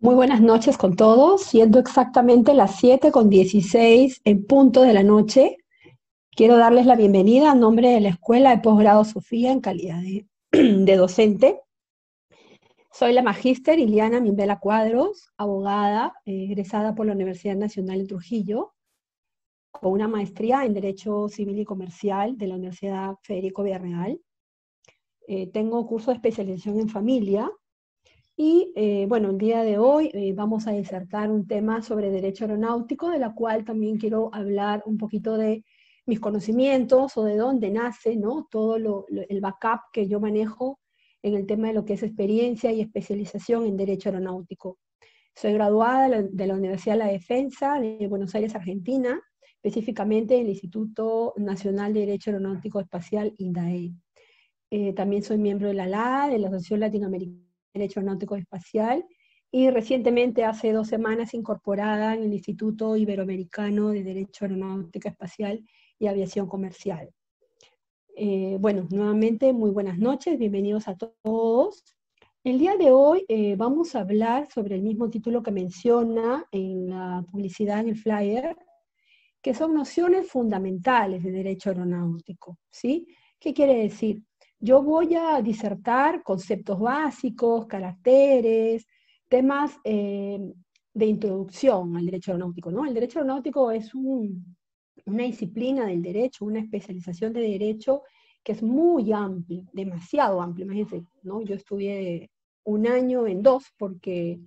Muy buenas noches con todos, siendo exactamente las 7 con 16 en punto de la noche. Quiero darles la bienvenida a nombre de la Escuela de Posgrado Sofía en calidad de, docente. Soy la magíster Iliana Mimbela Cuadros, abogada eh, egresada por la Universidad Nacional de Trujillo, con una maestría en Derecho Civil y Comercial de la Universidad Federico Villarreal. Eh, tengo curso de especialización en familia y eh, bueno, el día de hoy eh, vamos a disertar un tema sobre derecho aeronáutico, de la cual también quiero hablar un poquito de mis conocimientos o de dónde nace, ¿no? Todo lo, el backup que yo manejo en el tema de lo que es experiencia y especialización en derecho aeronáutico. Soy graduada de la Universidad de la Defensa de Buenos Aires, Argentina, específicamente del Instituto Nacional de Derecho Aeronáutico Espacial, INDAE. Eh, también soy miembro de la LA, de la Asociación Latinoamericana Derecho Aeronáutico Espacial, y recientemente, hace dos semanas, incorporada en el Instituto Iberoamericano de Derecho Aeronáutico Espacial y Aviación Comercial. Eh, bueno, nuevamente, muy buenas noches, bienvenidos a todos. El día de hoy eh, vamos a hablar sobre el mismo título que menciona en la publicidad, en el flyer, que son nociones fundamentales de derecho aeronáutico, ¿sí? ¿Qué quiere decir? Yo voy a disertar conceptos básicos, caracteres, temas eh, de introducción al derecho aeronáutico. ¿no? El derecho aeronáutico es una disciplina del derecho, una especialización de derecho que es muy amplio, demasiado amplio. Imagínense, ¿no? yo estudié un año en dos porque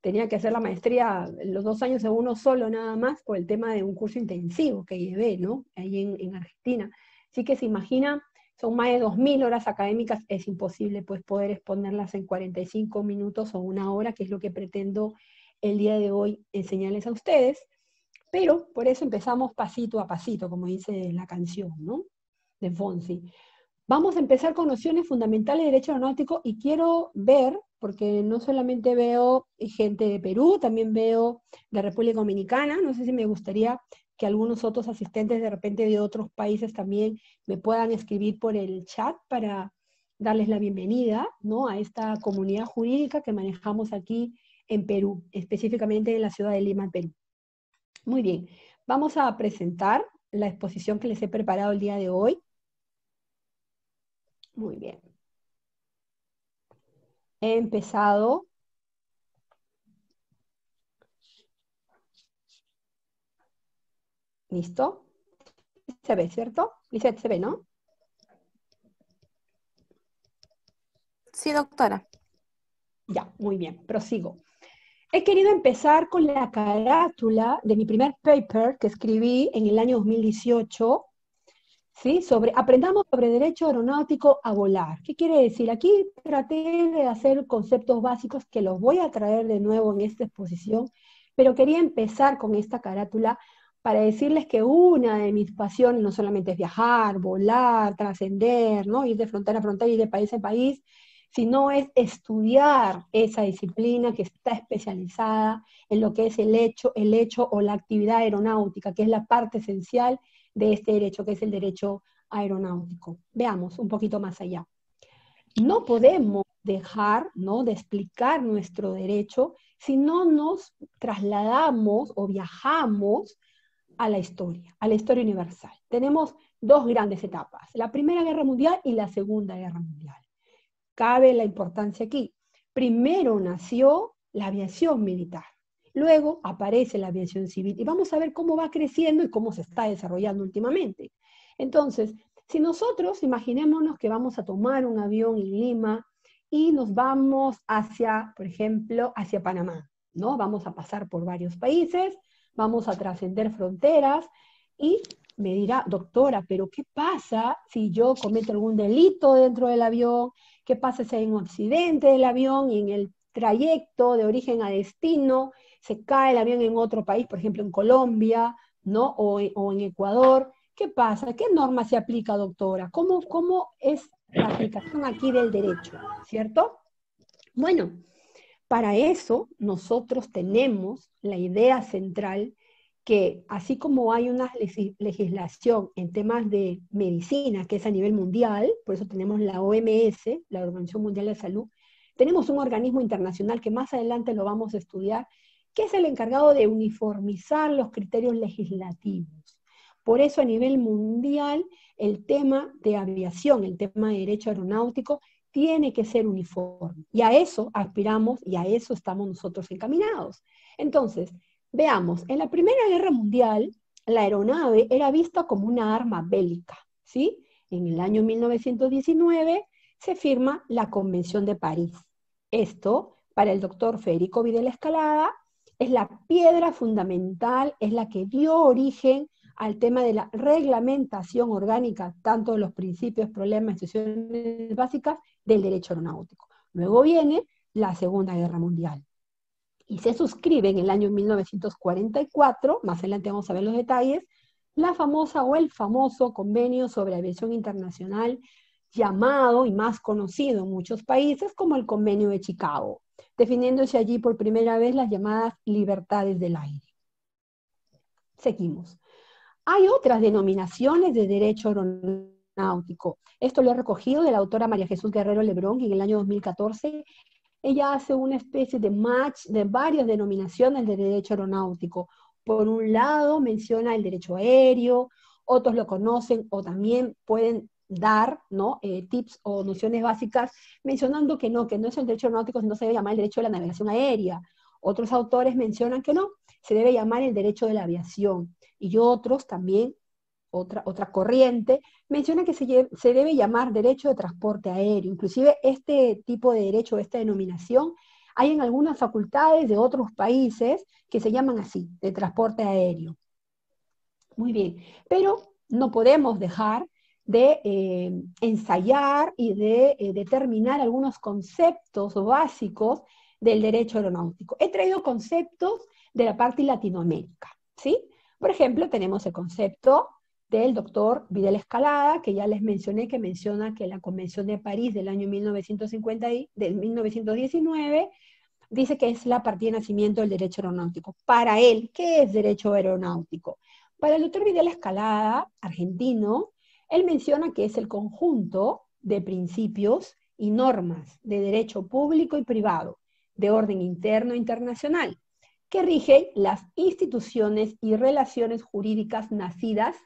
tenía que hacer la maestría los dos años en uno solo nada más por el tema de un curso intensivo que llevé, ¿no? Ahí en, en Argentina. Así que se imagina son más de 2.000 horas académicas, es imposible pues poder exponerlas en 45 minutos o una hora, que es lo que pretendo el día de hoy enseñarles a ustedes, pero por eso empezamos pasito a pasito, como dice la canción, ¿no? De Fonsi. Vamos a empezar con nociones fundamentales de derecho aeronáutico y quiero ver, porque no solamente veo gente de Perú, también veo de República Dominicana, no sé si me gustaría que algunos otros asistentes de repente de otros países también me puedan escribir por el chat para darles la bienvenida ¿no? a esta comunidad jurídica que manejamos aquí en Perú, específicamente en la ciudad de Lima, Perú. Muy bien, vamos a presentar la exposición que les he preparado el día de hoy. Muy bien. He empezado ¿Listo? Se ve, ¿cierto? Lisette, se ve, ¿no? Sí, doctora. Ya, muy bien, prosigo. He querido empezar con la carátula de mi primer paper que escribí en el año 2018, ¿sí? Sobre aprendamos sobre derecho aeronáutico a volar. ¿Qué quiere decir? Aquí traté de hacer conceptos básicos que los voy a traer de nuevo en esta exposición, pero quería empezar con esta carátula para decirles que una de mis pasiones no solamente es viajar, volar, trascender, ¿no? ir de frontera a frontera, y de país a país, sino es estudiar esa disciplina que está especializada en lo que es el hecho, el hecho o la actividad aeronáutica, que es la parte esencial de este derecho, que es el derecho aeronáutico. Veamos un poquito más allá. No podemos dejar ¿no? de explicar nuestro derecho si no nos trasladamos o viajamos a la historia, a la historia universal. Tenemos dos grandes etapas, la Primera Guerra Mundial y la Segunda Guerra Mundial. Cabe la importancia aquí. Primero nació la aviación militar, luego aparece la aviación civil y vamos a ver cómo va creciendo y cómo se está desarrollando últimamente. Entonces, si nosotros imaginémonos que vamos a tomar un avión en Lima y nos vamos hacia, por ejemplo, hacia Panamá, ¿no? Vamos a pasar por varios países, vamos a trascender fronteras y me dirá, doctora, pero ¿qué pasa si yo cometo algún delito dentro del avión? ¿Qué pasa si hay un accidente del avión y en el trayecto de origen a destino se cae el avión en otro país, por ejemplo en Colombia, ¿no? O, o en Ecuador. ¿Qué pasa? ¿Qué norma se aplica, doctora? ¿Cómo, ¿Cómo es la aplicación aquí del derecho? ¿Cierto? Bueno, para eso nosotros tenemos la idea central que así como hay una legislación en temas de medicina, que es a nivel mundial, por eso tenemos la OMS, la Organización Mundial de Salud, tenemos un organismo internacional que más adelante lo vamos a estudiar, que es el encargado de uniformizar los criterios legislativos. Por eso a nivel mundial el tema de aviación, el tema de derecho aeronáutico, tiene que ser uniforme. Y a eso aspiramos y a eso estamos nosotros encaminados. Entonces, veamos, en la Primera Guerra Mundial, la aeronave era vista como una arma bélica, ¿sí? En el año 1919 se firma la Convención de París. Esto, para el doctor Federico Videla Escalada, es la piedra fundamental, es la que dio origen al tema de la reglamentación orgánica, tanto de los principios, problemas, instituciones básicas, del derecho aeronáutico. Luego viene la Segunda Guerra Mundial. Y se suscribe en el año 1944, más adelante vamos a ver los detalles, la famosa o el famoso convenio sobre aviación internacional llamado y más conocido en muchos países como el convenio de Chicago, definiéndose allí por primera vez las llamadas libertades del aire. Seguimos. Hay otras denominaciones de derecho aeronáutico náutico. Esto lo he recogido de la autora María Jesús Guerrero Lebrón, que en el año 2014 ella hace una especie de match de varias denominaciones de derecho aeronáutico. Por un lado menciona el derecho aéreo, otros lo conocen o también pueden dar ¿no? Eh, tips o nociones básicas mencionando que no, que no es el derecho aeronáutico, sino se debe llamar el derecho de la navegación aérea. Otros autores mencionan que no, se debe llamar el derecho de la aviación. Y otros también otra, otra corriente, menciona que se, debe llamar derecho de transporte aéreo. Inclusive este tipo de derecho, esta denominación, hay en algunas facultades de otros países que se llaman así, de transporte aéreo. Muy bien, pero no podemos dejar de eh, ensayar y de eh, determinar algunos conceptos básicos del derecho aeronáutico. He traído conceptos de la parte latinoamérica, ¿sí? Por ejemplo, tenemos el concepto del doctor Vidal Escalada, que ya les mencioné, que menciona que la Convención de París del año 1950 y, del 1919 dice que es la partida de nacimiento del derecho aeronáutico. Para él, ¿qué es derecho aeronáutico? Para el doctor Vidal Escalada, argentino, él menciona que es el conjunto de principios y normas de derecho público y privado, de orden interno e internacional, que rigen las instituciones y relaciones jurídicas nacidas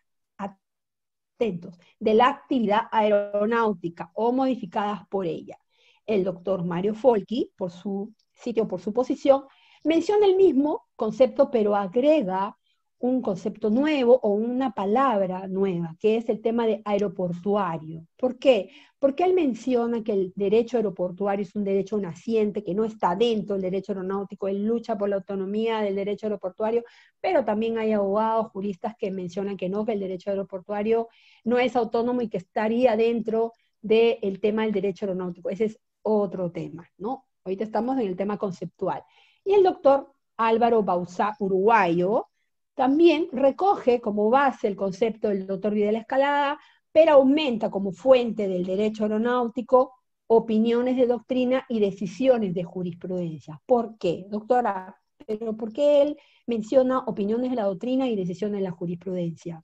de la actividad aeronáutica o modificadas por ella. El doctor Mario Folki, por su sitio, por su posición, menciona el mismo concepto, pero agrega un concepto nuevo o una palabra nueva, que es el tema de aeroportuario. ¿Por qué? Porque él menciona que el derecho aeroportuario es un derecho naciente, que no está dentro del derecho aeronáutico, él lucha por la autonomía del derecho aeroportuario, pero también hay abogados, juristas que mencionan que no, que el derecho aeroportuario no es autónomo y que estaría dentro del tema del derecho aeronáutico. Ese es otro tema, ¿no? Ahorita estamos en el tema conceptual. Y el doctor Álvaro Bausá uruguayo, también recoge como base el concepto del doctor videla Escalada, pero aumenta como fuente del derecho aeronáutico opiniones de doctrina y decisiones de jurisprudencia. ¿Por qué, doctora? Pero ¿por qué él menciona opiniones de la doctrina y decisiones de la jurisprudencia?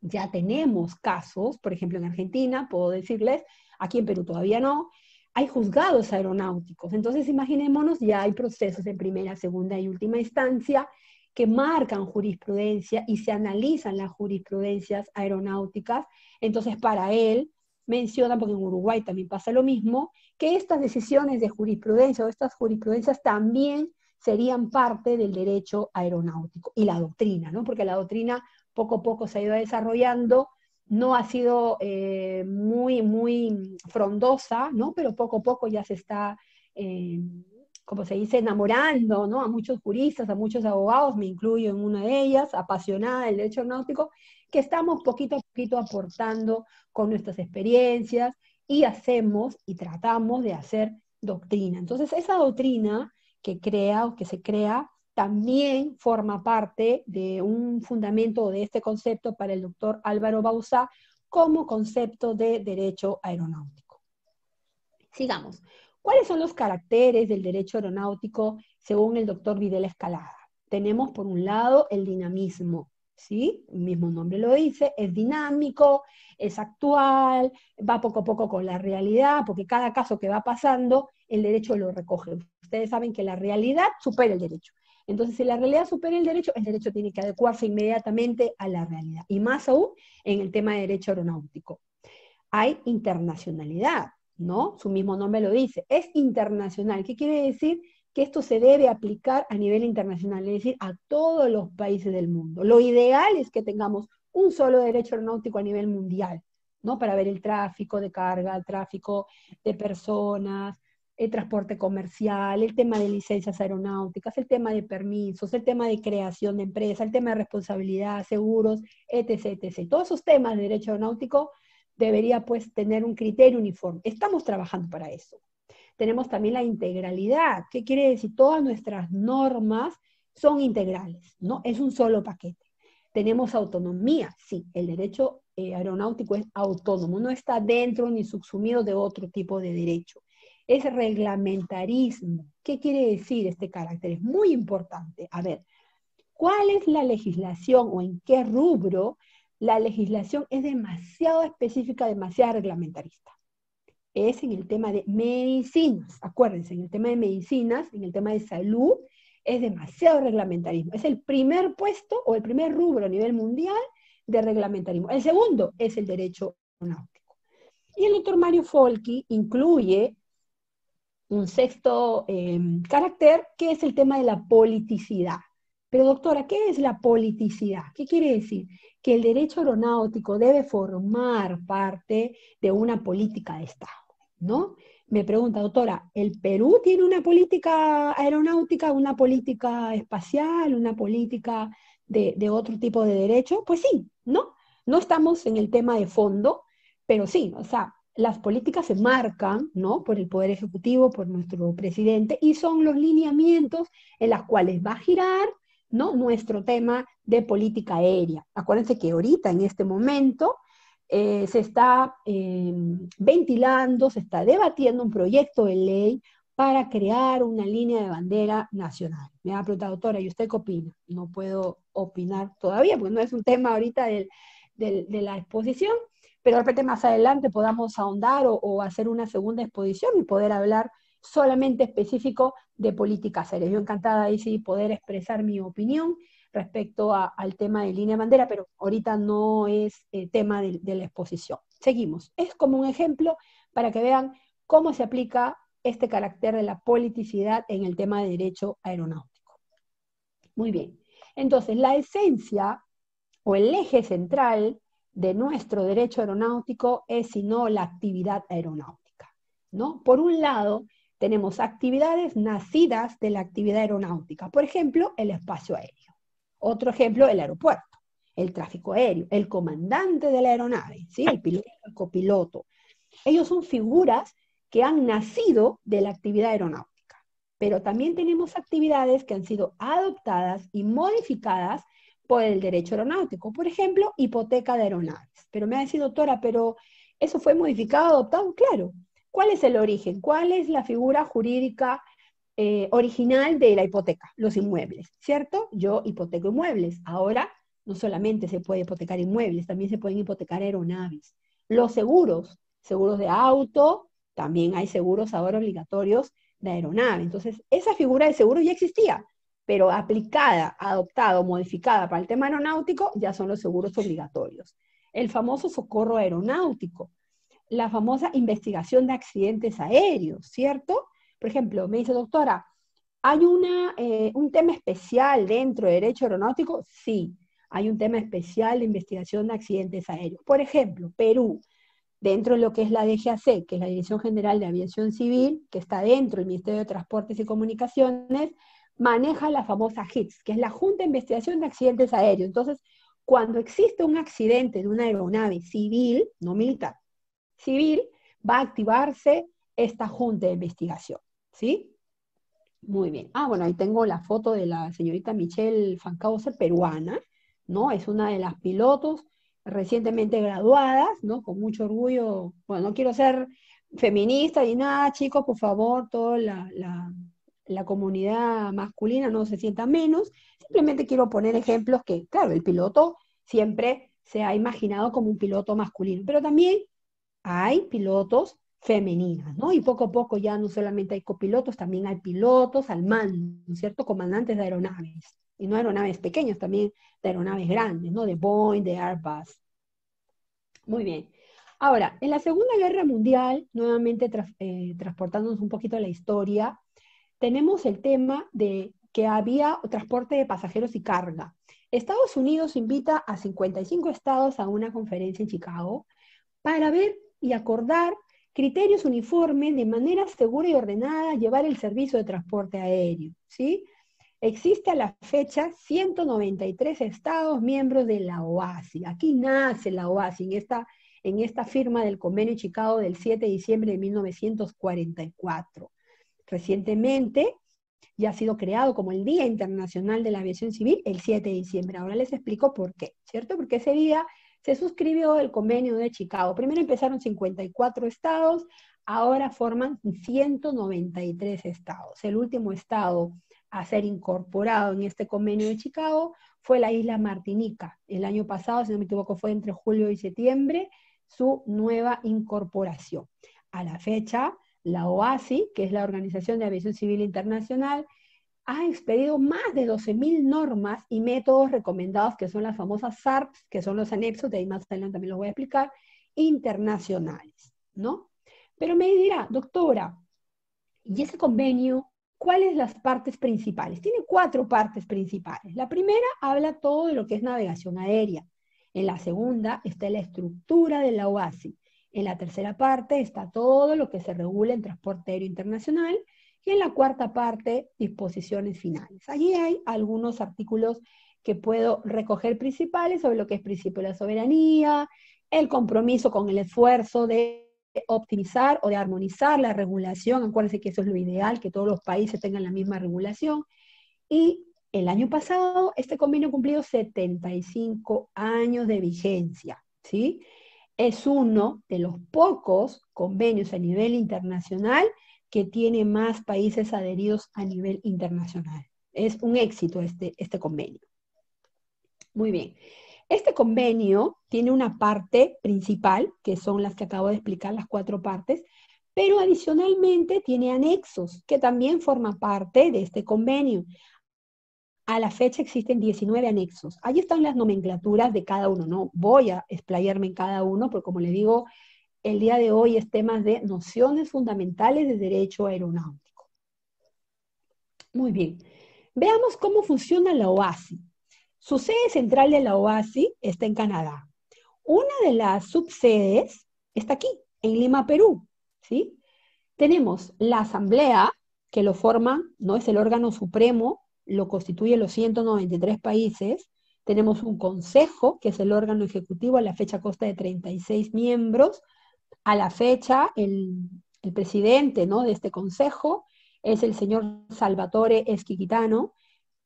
ya tenemos casos, por ejemplo en Argentina, puedo decirles, aquí en Perú todavía no, hay juzgados aeronáuticos. Entonces, imaginémonos, ya hay procesos en primera, segunda y última instancia que marcan jurisprudencia y se analizan las jurisprudencias aeronáuticas. Entonces, para él, menciona, porque en Uruguay también pasa lo mismo, que estas decisiones de jurisprudencia o estas jurisprudencias también serían parte del derecho aeronáutico y la doctrina, ¿no? Porque la doctrina poco a poco se ha ido desarrollando. No ha sido eh, muy, muy frondosa, ¿no? Pero poco a poco ya se está, eh, como se dice, enamorando, ¿no? A muchos juristas, a muchos abogados, me incluyo en una de ellas, apasionada del derecho náutico, que estamos poquito a poquito aportando con nuestras experiencias y hacemos y tratamos de hacer doctrina. Entonces, esa doctrina que crea o que se crea también forma parte de un fundamento de este concepto para el doctor Álvaro Bausa como concepto de derecho aeronáutico. Sigamos. ¿Cuáles son los caracteres del derecho aeronáutico según el doctor Videla Escalada? Tenemos por un lado el dinamismo, ¿sí? El mismo nombre lo dice, es dinámico, es actual, va poco a poco con la realidad, porque cada caso que va pasando, el derecho lo recoge. Ustedes saben que la realidad supera el derecho. Entonces, si la realidad supera el derecho, el derecho tiene que adecuarse inmediatamente a la realidad. Y más aún en el tema de derecho aeronáutico. Hay internacionalidad, ¿no? Su mismo nombre lo dice. Es internacional. ¿Qué quiere decir? Que esto se debe aplicar a nivel internacional, es decir, a todos los países del mundo. Lo ideal es que tengamos un solo derecho aeronáutico a nivel mundial, ¿no? Para ver el tráfico de carga, el tráfico de personas, el transporte comercial, el tema de licencias aeronáuticas, el tema de permisos, el tema de creación de empresa, el tema de responsabilidad, seguros, etc. Todos esos temas de derecho aeronáutico debería pues tener un criterio uniforme. Estamos trabajando para eso. Tenemos también la integralidad. ¿Qué quiere decir? Todas nuestras normas son integrales, ¿no? Es un solo paquete. Tenemos autonomía, sí, el derecho eh, aeronáutico es autónomo, no está dentro ni subsumido de otro tipo de derecho es reglamentarismo. ¿Qué quiere decir este carácter? Es muy importante. A ver, ¿cuál es la legislación o en qué rubro la legislación es demasiado específica, demasiado reglamentarista? Es en el tema de medicinas. Acuérdense, en el tema de medicinas, en el tema de salud, es demasiado reglamentarismo. Es el primer puesto o el primer rubro a nivel mundial de reglamentarismo. El segundo es el derecho aeronáutico. Y el doctor Mario Folky incluye un sexto em, carácter, que es el tema de la politicidad. Pero doctora, ¿qué es la politicidad? ¿Qué quiere decir? Que el derecho aeronáutico debe formar parte de una política de Estado, ¿no? Me pregunta, doctora, ¿el Perú tiene una política aeronáutica, una política espacial, una política de, de otro tipo de derecho? Pues sí, ¿no? No estamos en el tema de fondo, pero sí, o sea, las políticas se marcan ¿no? por el Poder Ejecutivo, por nuestro presidente, y son los lineamientos en los cuales va a girar ¿no? nuestro tema de política aérea. Acuérdense que ahorita, en este momento, eh, se está em, ventilando, se está debatiendo un proyecto de ley para crear una línea de bandera nacional. Me ha preguntado, doctora, ¿y usted qué opina? No puedo opinar todavía, porque no es un tema ahorita de la exposición, pero de repente más adelante podamos ahondar o, hacer una segunda exposición y poder hablar solamente específico de políticas aéreas. Yo encantada ahí sí, poder expresar mi opinión respecto al tema de línea bandera, pero ahorita no es eh, tema de, la exposición. Seguimos. Es como un ejemplo para que vean cómo se aplica este carácter de la politicidad en el tema de derecho aeronáutico. Muy bien. Entonces, la esencia o el eje central de nuestro derecho aeronáutico es sino la actividad aeronáutica. ¿no? Por un lado, tenemos actividades nacidas de la actividad aeronáutica, por ejemplo, el espacio aéreo. Otro ejemplo, el aeropuerto, el tráfico aéreo, el comandante de la aeronave, ¿sí? el piloto, el copiloto. Ellos son figuras que han nacido de la actividad aeronáutica, pero también tenemos actividades que han sido adoptadas y modificadas por el derecho aeronáutico, por ejemplo, hipoteca de aeronaves. Pero me ha decir, doctora, pero eso fue modificado, adoptado, claro. ¿Cuál es el origen? ¿Cuál es la figura jurídica eh, original de la hipoteca? Los inmuebles, ¿cierto? Yo hipoteco inmuebles. Ahora no solamente se puede hipotecar inmuebles, también se pueden hipotecar aeronaves. Los seguros, seguros de auto, también hay seguros ahora obligatorios de aeronave. Entonces, esa figura de seguro ya existía pero aplicada, adoptada o modificada para el tema aeronáutico, ya son los seguros obligatorios. El famoso socorro aeronáutico, la famosa investigación de accidentes aéreos, ¿cierto? Por ejemplo, me dice, doctora, ¿hay eh, un tema especial dentro de derecho aeronáutico? Sí, hay un tema especial de investigación de accidentes aéreos. Por ejemplo, Perú, dentro de lo que es la DGAC, que es la Dirección General de Aviación Civil, que está dentro del Ministerio de Transportes y Comunicaciones, maneja la famosa HITS, que es la Junta de Investigación de Accidentes Aéreos. Entonces, cuando existe un accidente de una aeronave civil, no militar, civil, va a activarse esta Junta de Investigación, ¿sí? Muy bien. Ah, bueno, ahí tengo la foto de la señorita Michelle Fancauser, peruana, ¿no? Es una de las pilotos recientemente graduadas, ¿no? Con mucho orgullo. Bueno, no quiero ser feminista ni nada, chicos, por favor, toda la la comunidad masculina no se sienta menos. Simplemente quiero poner ejemplos que, claro, el piloto siempre se ha imaginado como un piloto masculino, pero también hay pilotos femeninas, ¿no? Y poco a poco ya no solamente hay copilotos, también hay pilotos al mando, ¿no es cierto? Comandantes de aeronaves, y no aeronaves pequeñas, también de aeronaves grandes, ¿no? De Boeing, de Airbus. Muy bien. Ahora, en la Segunda Guerra Mundial, nuevamente eh, transportándonos un poquito a la historia, tenemos el tema de que había transporte de pasajeros y carga. Estados Unidos invita a 55 estados a una conferencia en Chicago para ver y acordar criterios uniformes de manera segura y ordenada llevar el servicio de transporte aéreo, ¿sí? Existe a la fecha 193 estados miembros de la OASI. Aquí nace la OASI en esta, en esta firma del convenio de Chicago del 7 de diciembre de 1944 recientemente ya ha sido creado como el Día Internacional de la Aviación Civil el 7 de diciembre. Ahora les explico por qué, ¿cierto? Porque ese día se suscribió el convenio de Chicago. Primero empezaron 54 estados, ahora forman 193 estados. El último estado a ser incorporado en este convenio de Chicago fue la isla Martinica. El año pasado, si no me equivoco, fue entre julio y septiembre su nueva incorporación. A la fecha, la OASI, que es la Organización de Aviación Civil Internacional, ha expedido más de 12.000 normas y métodos recomendados, que son las famosas SARPs, que son los anexos, de ahí más adelante también los voy a explicar, internacionales, ¿no? Pero me dirá, doctora, ¿y ese convenio ¿cuáles las partes principales? Tiene cuatro partes principales. La primera habla todo de lo que es navegación aérea. En la segunda está la estructura de la OASI. En la tercera parte está todo lo que se regula en transporte aéreo internacional y en la cuarta parte, disposiciones finales. Allí hay algunos artículos que puedo recoger principales sobre lo que es principio de la soberanía, el compromiso con el esfuerzo de optimizar o de armonizar la regulación, acuérdense que eso es lo ideal, que todos los países tengan la misma regulación, y el año pasado este convenio cumplió 75 años de vigencia, ¿sí? es uno de los pocos convenios a nivel internacional que tiene más países adheridos a nivel internacional. Es un éxito este, este convenio. Muy bien. Este convenio tiene una parte principal, que son las que acabo de explicar, las cuatro partes, pero adicionalmente tiene anexos que también forman parte de este convenio. A la fecha existen 19 anexos. Ahí están las nomenclaturas de cada uno. No voy a explayarme en cada uno, porque como le digo, el día de hoy es temas de nociones fundamentales de derecho aeronáutico. Muy bien. Veamos cómo funciona la OASI. Su sede central de la OASI está en Canadá. Una de las subsedes está aquí, en Lima, Perú. ¿sí? Tenemos la Asamblea, que lo forma, no es el órgano supremo lo constituye los 193 países. Tenemos un consejo, que es el órgano ejecutivo, a la fecha consta de 36 miembros. A la fecha, el, presidente ¿no? de este consejo es el señor Salvatore Esquiquitano.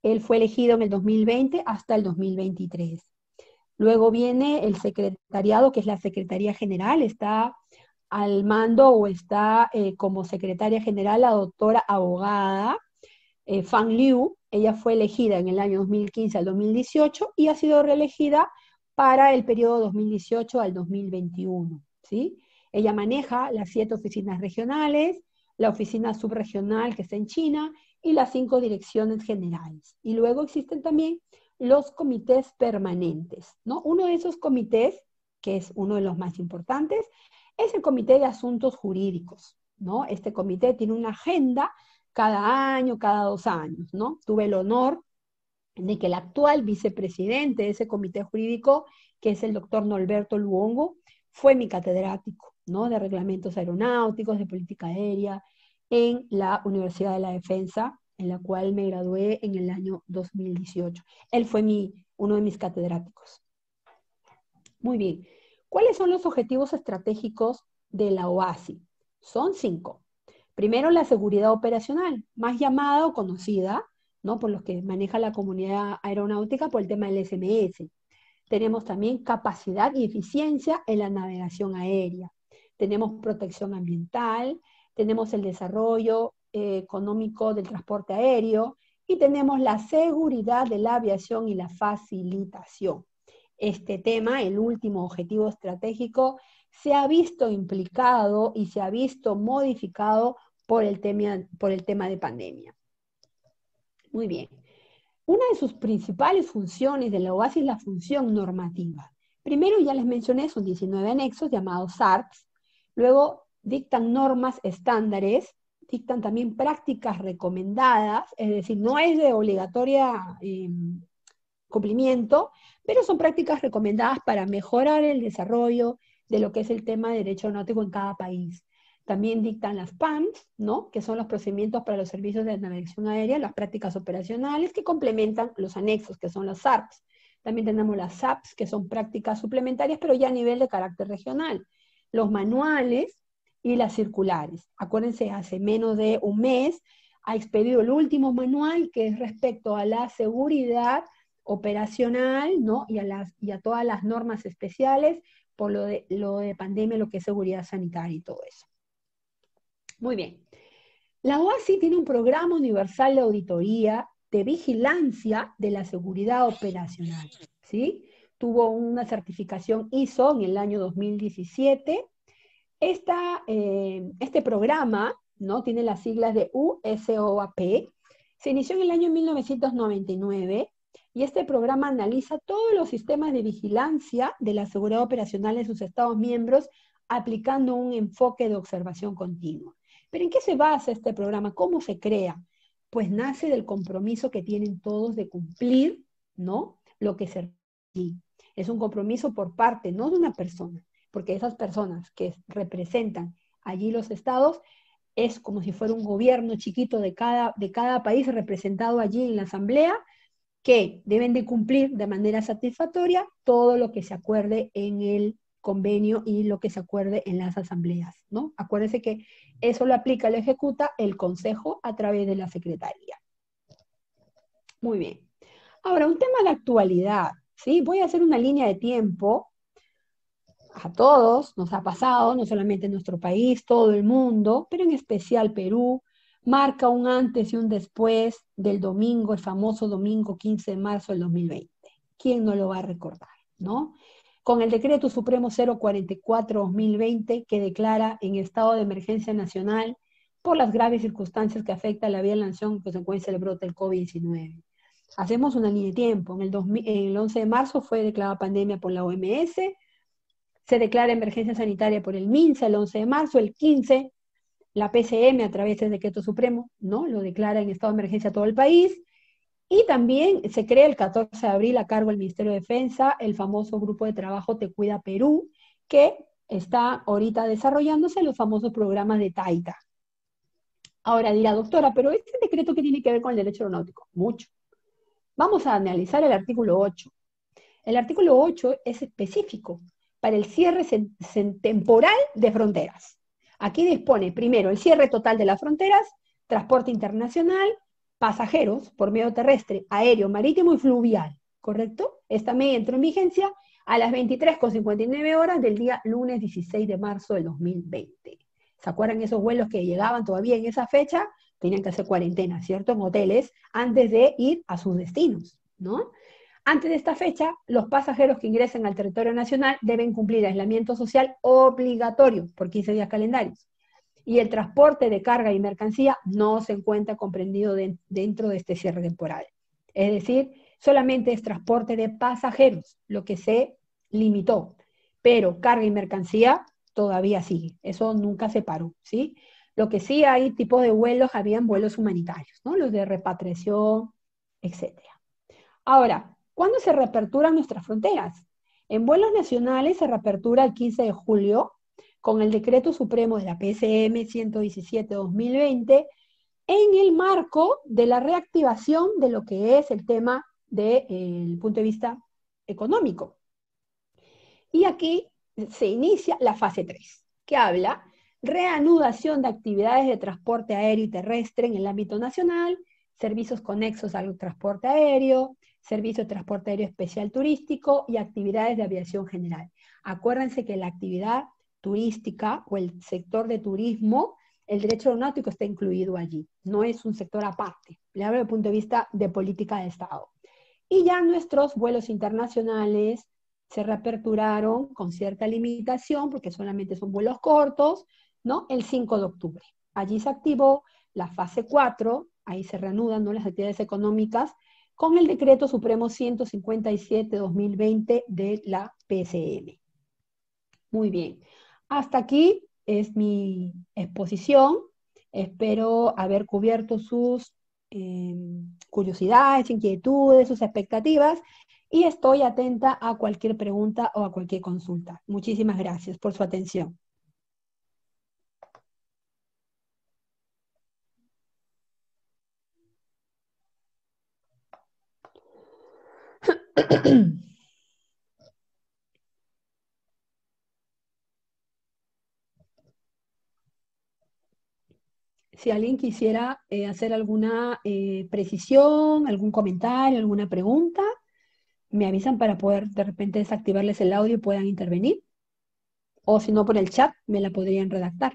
Él fue elegido en el 2020 hasta el 2023. Luego viene el secretariado, que es la Secretaría General, está al mando o está eh, como secretaria general la doctora abogada eh, Fan Liu. Ella fue elegida en el año 2015 al 2018 y ha sido reelegida para el periodo 2018 al 2021. ¿sí? Ella maneja las siete oficinas regionales, la oficina subregional que está en China y las cinco direcciones generales. Y luego existen también los comités permanentes. ¿no? Uno de esos comités, que es uno de los más importantes, es el Comité de Asuntos Jurídicos. ¿no? Este comité tiene una agenda cada año, cada dos años, ¿no? Tuve el honor de que el actual vicepresidente de ese comité jurídico, que es el doctor Norberto Luongo, fue mi catedrático, ¿no? De reglamentos aeronáuticos, de política aérea, en la Universidad de la Defensa, en la cual me gradué en el año 2018. Él fue mi, uno de mis catedráticos. Muy bien. ¿Cuáles son los objetivos estratégicos de la OASI? Son cinco. Primero, la seguridad operacional, más llamada o conocida ¿no? por los que maneja la comunidad aeronáutica por el tema del SMS. Tenemos también capacidad y eficiencia en la navegación aérea. Tenemos protección ambiental, tenemos el desarrollo eh, económico del transporte aéreo y tenemos la seguridad de la aviación y la facilitación. Este tema, el último objetivo estratégico, se ha visto implicado y se ha visto modificado por el tema, por el tema de pandemia. Muy bien. Una de sus principales funciones de la OASI es la función normativa. Primero, ya les mencioné, son 19 anexos llamados SARPs. Luego, dictan normas estándares, dictan también prácticas recomendadas, es decir, no es de obligatoria em, cumplimiento, pero son prácticas recomendadas para mejorar el desarrollo, de lo que es el tema de derecho aeronáutico en cada país. También dictan las PAMs, ¿no? que son los procedimientos para los servicios de navegación aérea, las prácticas operacionales que complementan los anexos, que son las SARPs. También tenemos las SAPs, que son prácticas suplementarias, pero ya a nivel de carácter regional. Los manuales y las circulares. Acuérdense, hace menos de un mes ha expedido el último manual que es respecto a la seguridad operacional ¿no? y, a las, y a todas las normas especiales lo de, lo de pandemia, lo que es seguridad sanitaria y todo eso. Muy bien. La OASI tiene un programa universal de auditoría de vigilancia de la seguridad operacional, ¿sí? Tuvo una certificación ISO en el año 2017. Eh, este programa, ¿no? Tiene las siglas de USOAP. Se inició en el año 1999 y este programa analiza todos los sistemas de vigilancia de la seguridad operacional en sus Estados miembros aplicando un enfoque de observación continua. Pero ¿en qué se basa este programa? ¿Cómo se crea? Pues nace del compromiso que tienen todos de cumplir, ¿no? Lo que se es un compromiso por parte, no de una persona, porque esas personas que representan allí los estados es como si fuera un gobierno chiquito de cada, de cada país representado allí en la asamblea que deben de cumplir de manera satisfactoria todo lo que se acuerde en el convenio y lo que se acuerde en las asambleas, ¿no? Acuérdense que eso lo aplica, lo ejecuta el Consejo a través de la Secretaría. Muy bien. Ahora, un tema de actualidad, ¿sí? Voy a hacer una línea de tiempo. A todos nos ha pasado, no solamente en nuestro país, todo el mundo, pero en especial Perú, marca un antes y un después del domingo, el famoso domingo 15 de marzo del 2020. ¿Quién no lo va a recordar, no? Con el decreto supremo 044-2020 que declara en estado de emergencia nacional por las graves circunstancias que afecta a la vida de la nación en consecuencia del brote del COVID-19. Hacemos una línea de tiempo. en el 11 de marzo fue declarada pandemia por la OMS, se declara emergencia sanitaria por el MINSA el 11 de marzo, el 15 la PCM a través del decreto supremo, ¿no? Lo declara en estado de emergencia todo el país. Y también se crea el 14 de abril a cargo del Ministerio de Defensa el famoso grupo de trabajo Te Cuida Perú, que está ahorita desarrollándose los famosos programas de Taita. Ahora dirá, doctora, pero este decreto qué tiene que ver con el derecho aeronáutico, mucho. Vamos a analizar el artículo 8. El artículo 8 es específico para el cierre temporal de fronteras. Aquí dispone primero el cierre total de las fronteras, transporte internacional, pasajeros por medio terrestre, aéreo, marítimo y fluvial, ¿correcto? Esta medida entró en vigencia a las 23.59 horas del día lunes 16 de marzo de 2020. ¿Se acuerdan esos vuelos que llegaban todavía en esa fecha? Tenían que hacer cuarentena, ¿cierto? En hoteles antes de ir a sus destinos, ¿no? Antes de esta fecha, los pasajeros que ingresen al territorio nacional deben cumplir aislamiento social obligatorio por 15 días calendarios. Y el transporte de carga y mercancía no se encuentra comprendido dentro de este cierre temporal. Es decir, solamente es transporte de pasajeros lo que se limitó, pero carga y mercancía todavía sigue. Eso nunca se paró, ¿sí? Lo que sí hay tipo de vuelos, habían vuelos humanitarios, ¿no? Los de repatriación, etcétera. Ahora, ¿Cuándo se reaperturan nuestras fronteras? En vuelos nacionales se reapertura el 15 de julio con el decreto supremo de la PCM 117-2020 en el marco de la reactivación de lo que es el tema del de, eh, punto de vista económico. Y aquí se inicia la fase 3, que habla reanudación de actividades de transporte aéreo y terrestre en el ámbito nacional, servicios conexos al transporte aéreo, servicio de transporte aéreo especial turístico y actividades de aviación general. Acuérdense que la actividad turística o el sector de turismo, el derecho aeronáutico está incluido allí, no es un sector aparte. Le hablo desde el punto de vista de política de Estado. Y ya nuestros vuelos internacionales se reaperturaron con cierta limitación, porque solamente son vuelos cortos, ¿no? El 5 de octubre. Allí se activó la fase 4, ahí se reanudan las actividades económicas con el decreto supremo 157-2020 de la PCM. Muy bien, hasta aquí es mi exposición. Espero haber cubierto sus em, curiosidades, inquietudes, sus expectativas y estoy atenta a cualquier pregunta o a cualquier consulta. Muchísimas gracias por su atención. si alguien quisiera eh, hacer alguna eh, precisión, algún comentario, alguna pregunta, me avisan para poder de repente desactivarles el audio y puedan intervenir. O si no, por el chat me la podrían redactar.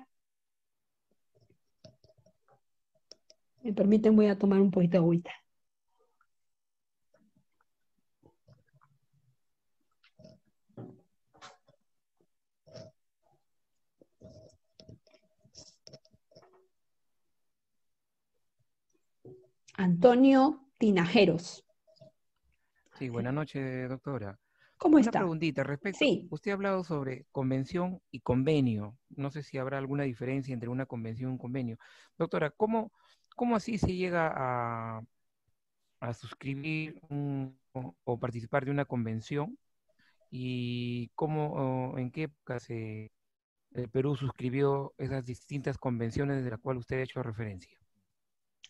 Me permiten, voy a tomar un poquito de agüita. Ah, Antonio Tinajeros. Sí, buenas noches, doctora. ¿Cómo está? Una preguntita respecto. Sí. Usted ha hablado sobre convención y convenio. No sé si habrá alguna diferencia entre una convención y un convenio. Doctora, ¿cómo, así se llega a, suscribir o, participar de una convención? ¿Y cómo, en qué época se, el Perú suscribió esas distintas convenciones de las cuales usted ha hecho referencia?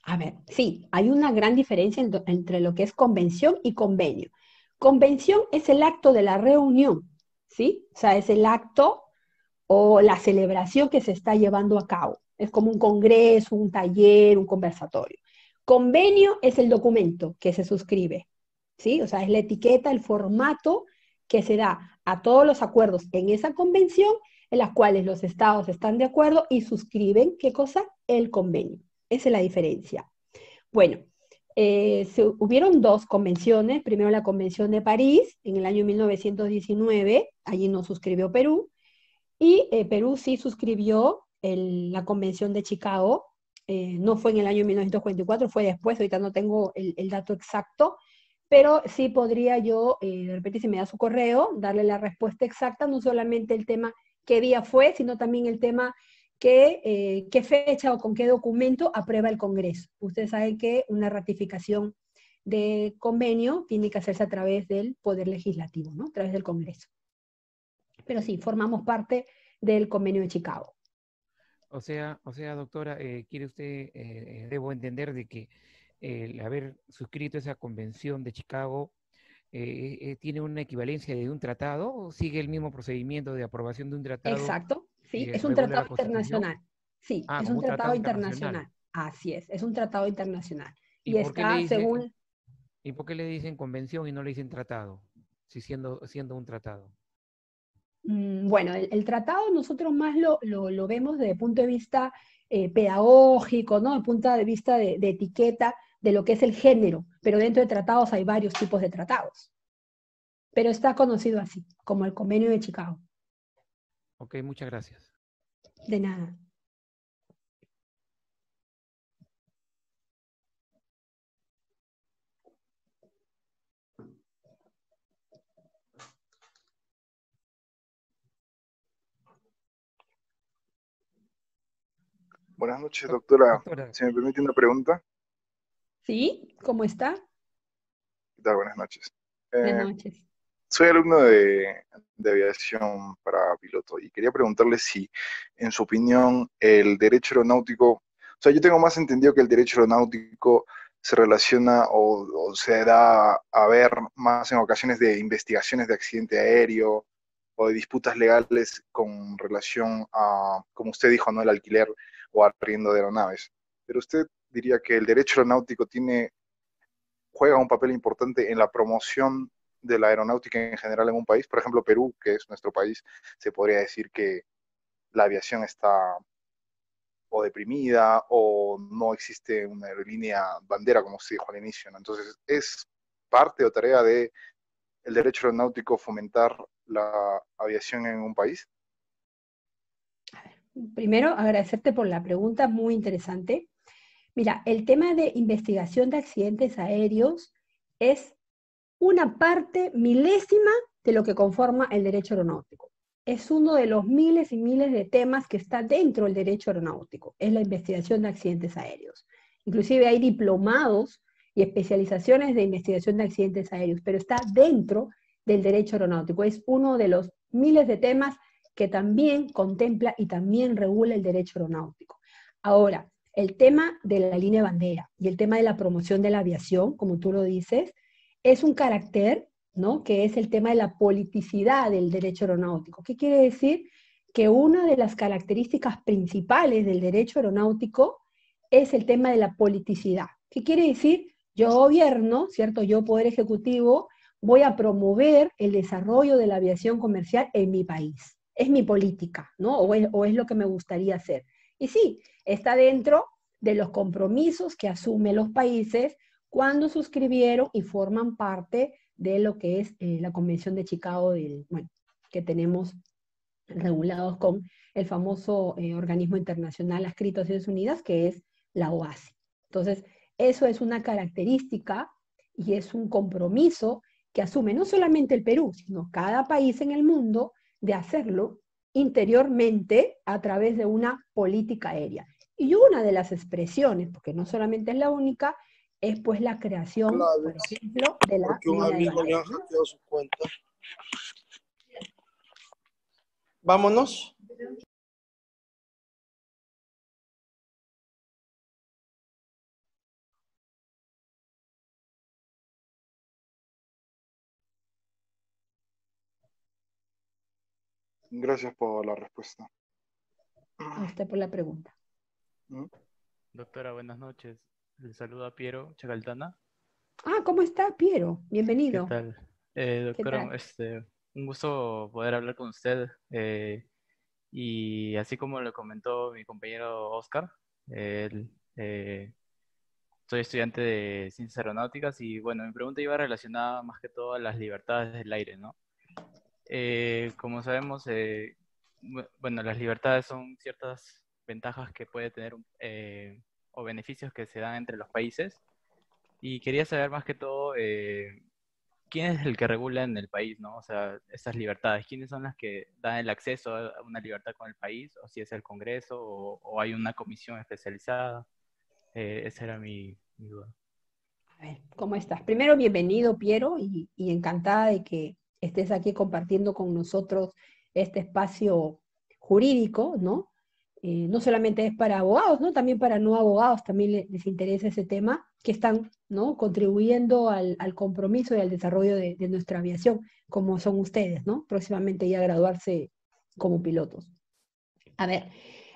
A ver, sí, hay una gran diferencia entre lo que es convención y convenio. Convención es el acto de la reunión, ¿sí? O sea, es el acto o la celebración que se está llevando a cabo. Es como un congreso, un taller, un conversatorio. Convenio es el documento que se suscribe, ¿sí? O sea, es la etiqueta, el formato que se da a todos los acuerdos en esa convención en las cuales los estados están de acuerdo y suscriben, ¿qué cosa? El convenio. Esa es la diferencia. Bueno, eh, se, hubieron dos convenciones. Primero la Convención de París en el año 1919, allí no suscribió Perú, y eh, Perú sí suscribió la Convención de Chicago. Eh, no fue en el año 1944, fue después, ahorita no tengo el, el dato exacto, pero sí podría yo, de repente si me da su correo, darle la respuesta exacta, no solamente el tema qué día fue, sino también el tema que, eh, qué fecha o con qué documento aprueba el Congreso. Usted sabe que una ratificación de convenio tiene que hacerse a través del Poder Legislativo, ¿no? a través del Congreso. Pero sí, formamos parte del convenio de Chicago. O sea, o sea doctora, eh, ¿quiere usted, eh, debo entender de que el haber suscrito esa convención de Chicago eh, eh, tiene una equivalencia de un tratado sigue el mismo procedimiento de aprobación de un tratado? Exacto, sí, es un ah, tratado internacional. Sí, es un tratado, internacional. Así es, es un tratado internacional. Y, está según... ¿Y por qué le dicen convención y no le dicen tratado? Si siendo, siendo un tratado. Mm, bueno, el, tratado nosotros más lo, vemos desde el punto de vista eh, pedagógico, ¿no? Desde el punto de vista de, de etiqueta, de lo que es el género, pero dentro de tratados hay varios tipos de tratados. Pero está conocido así, como el Convenio de Chicago. Ok, muchas gracias. De nada. Buenas noches, doctora. doctora. Si me permite una pregunta. ¿Sí? ¿Cómo está? ¿Qué tal? Buenas noches. Buenas eh, noches. soy alumno de, aviación para piloto y quería preguntarle si, en su opinión, el derecho aeronáutico, o sea, yo tengo más entendido que el derecho aeronáutico se relaciona o, se da a ver más en ocasiones de investigaciones de accidente aéreo o de disputas legales con relación a, como usted dijo, ¿no? el alquiler o arriendo de aeronaves. Pero usted diría que el derecho aeronáutico tiene, juega un papel importante en la promoción de la aeronáutica en general en un país. Por ejemplo, Perú, que es nuestro país, se podría decir que la aviación está o deprimida o no existe una aerolínea bandera, como se dijo al inicio. Entonces, es parte o tarea de derecho aeronáutico fomentar la aviación en un país? Primero, agradecerte por la pregunta, muy interesante. Mira, el tema de investigación de accidentes aéreos es una parte milésima de lo que conforma el derecho aeronáutico. Es uno de los miles y miles de temas que está dentro del derecho aeronáutico, es la investigación de accidentes aéreos. Inclusive hay diplomados y especializaciones de investigación de accidentes aéreos, pero está dentro del derecho aeronáutico. Es uno de los miles de temas que también contempla y también regula el derecho aeronáutico. Ahora, el tema de la línea bandera y el tema de la promoción de la aviación, como tú lo dices, es un carácter, ¿no? Que es el tema de la politicidad del derecho aeronáutico. ¿Qué quiere decir? Que una de las características principales del derecho aeronáutico es el tema de la politicidad. ¿Qué quiere decir? Yo gobierno, ¿cierto? Yo poder ejecutivo, voy a promover el desarrollo de la aviación comercial en mi país. Es mi política, ¿no? o es lo que me gustaría hacer. Y sí, está dentro de los compromisos que asumen los países cuando suscribieron y forman parte de lo que es eh, la Convención de Chicago, del, que tenemos regulados con el famoso eh, organismo internacional adscrito a Naciones Unidas, que es la OASI. Entonces, eso es una característica y es un compromiso que asume no solamente el Perú, sino cada país en el mundo de hacerlo interiormente a través de una política aérea. Y una de las expresiones, porque no solamente es la única, es pues la creación, por ejemplo, de la... Vámonos. Gracias por la respuesta. A usted por la pregunta. ¿Mm? Doctora, buenas noches. Le a Piero Chacaltana. Ah, ¿cómo está Piero? Bienvenido. ¿Qué tal? Eh, doctora, este, un gusto poder hablar con usted. Eh, y así como lo comentó mi compañero Oscar, eh, soy estudiante de ciencias aeronáuticas y bueno, mi pregunta iba relacionada más que todo a las libertades del aire, ¿no? Eh, como sabemos, eh, bueno, las libertades son ciertas ventajas que puede tener eh, o beneficios que se dan entre los países. Y quería saber más que todo quién es el que regula en el país, ¿no? O sea, estas libertades, quiénes son las que dan el acceso a una libertad con el país, o si es el Congreso, o, hay una comisión especializada. esa era mi, duda. ¿Cómo estás? Primero, bienvenido, Piero, y encantada de que estés aquí compartiendo con nosotros este espacio jurídico, ¿no? Eh, no solamente es para abogados, ¿no? También para no abogados también les, interesa ese tema, que están, ¿no? Contribuyendo al, compromiso y al desarrollo de, nuestra aviación, como son ustedes, ¿no? Próximamente ya graduarse como pilotos. A ver,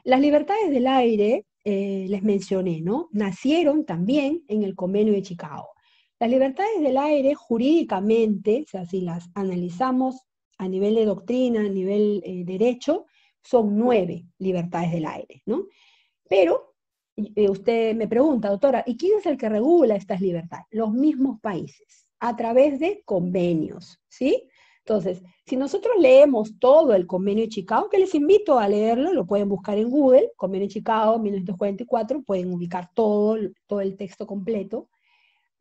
las libertades del aire, eh, les mencioné, ¿no? Nacieron también en el convenio de Chicago. Las libertades del aire jurídicamente, o sea, si las analizamos a nivel de doctrina, a nivel eh, derecho, son nueve libertades del aire, ¿no? Pero eh, usted me pregunta, doctora, ¿y quién es el que regula estas libertades? Los mismos países, a través de convenios, ¿sí? Entonces, si nosotros leemos todo el convenio de Chicago, que les invito a leerlo, lo pueden buscar en Google, convenio de Chicago 1944, pueden ubicar todo, todo el texto completo,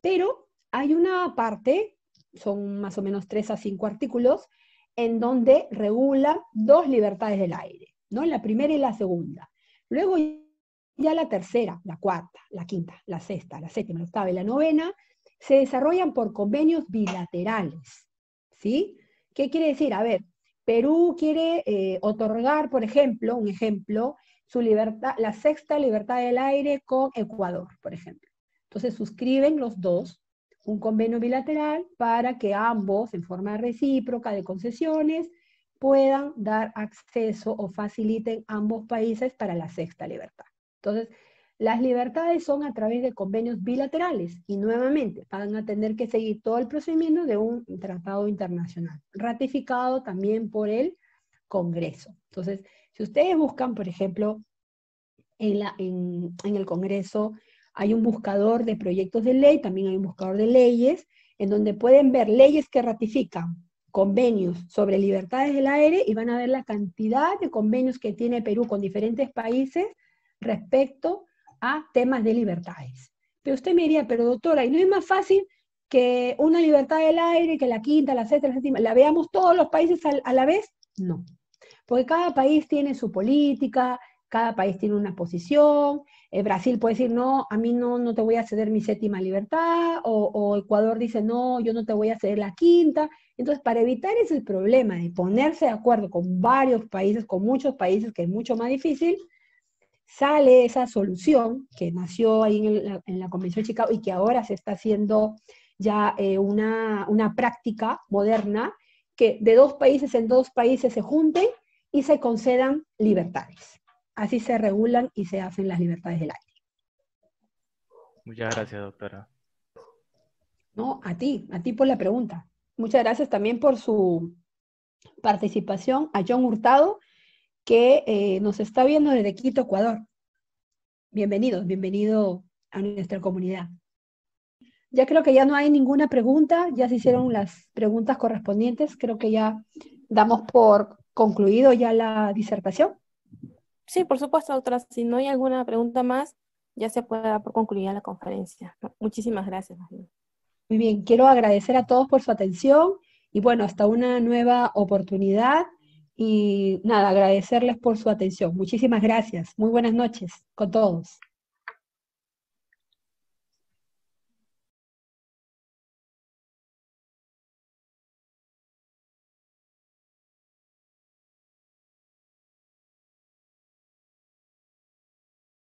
pero hay una parte, son más o menos tres a cinco artículos, en donde regula dos libertades del aire, ¿no? La primera y la segunda. Luego ya la tercera, la cuarta, la quinta, la sexta, la séptima, la octava y la novena se desarrollan por convenios bilaterales, ¿sí? ¿Qué quiere decir? A ver, Perú quiere eh, otorgar, por ejemplo, un ejemplo, su libertad, la sexta libertad del aire con Ecuador, por ejemplo. Entonces suscriben los dos un convenio bilateral para que ambos, en forma recíproca de concesiones, puedan dar acceso o faciliten ambos países para la sexta libertad. Entonces, las libertades son a través de convenios bilaterales y nuevamente van a tener que seguir todo el procedimiento de un tratado internacional, ratificado también por el Congreso. Entonces, si ustedes buscan, por ejemplo, en, en el Congreso hay un buscador de proyectos de ley, también hay un buscador de leyes, en donde pueden ver leyes que ratifican convenios sobre libertades del aire y van a ver la cantidad de convenios que tiene Perú con diferentes países respecto a temas de libertades. Pero usted me diría, pero doctora, ¿y no es más fácil que una libertad del aire, que la quinta, la sexta, la séptima, la veamos todos los países a la vez? No, porque cada país tiene su política, cada país tiene una posición, eh, Brasil puede decir, no, a mí no, no te voy a ceder mi séptima libertad, o, Ecuador dice, no, yo no te voy a ceder la quinta. Entonces, para evitar ese problema de ponerse de acuerdo con varios países, con muchos países, que es mucho más difícil, sale esa solución que nació ahí en la, Convención de Chicago y que ahora se está haciendo ya eh, una, una práctica moderna, que de dos países en dos países se junten y se concedan libertades. Así se regulan y se hacen las libertades del aire. Muchas gracias, doctora. No, a ti, a ti por la pregunta. Muchas gracias también por su participación a John Hurtado, que eh, nos está viendo desde Quito, Ecuador. Bienvenidos, bienvenido a nuestra comunidad. Ya creo que ya no hay ninguna pregunta, ya se hicieron las preguntas correspondientes, creo que ya damos por concluido ya la disertación. Sí, por supuesto, doctora. Si no hay alguna pregunta más, ya se puede dar por concluida la conferencia. Muchísimas gracias. Muy bien, quiero agradecer a todos por su atención y bueno, hasta una nueva oportunidad y nada, agradecerles por su atención. Muchísimas gracias. Muy buenas noches con todos.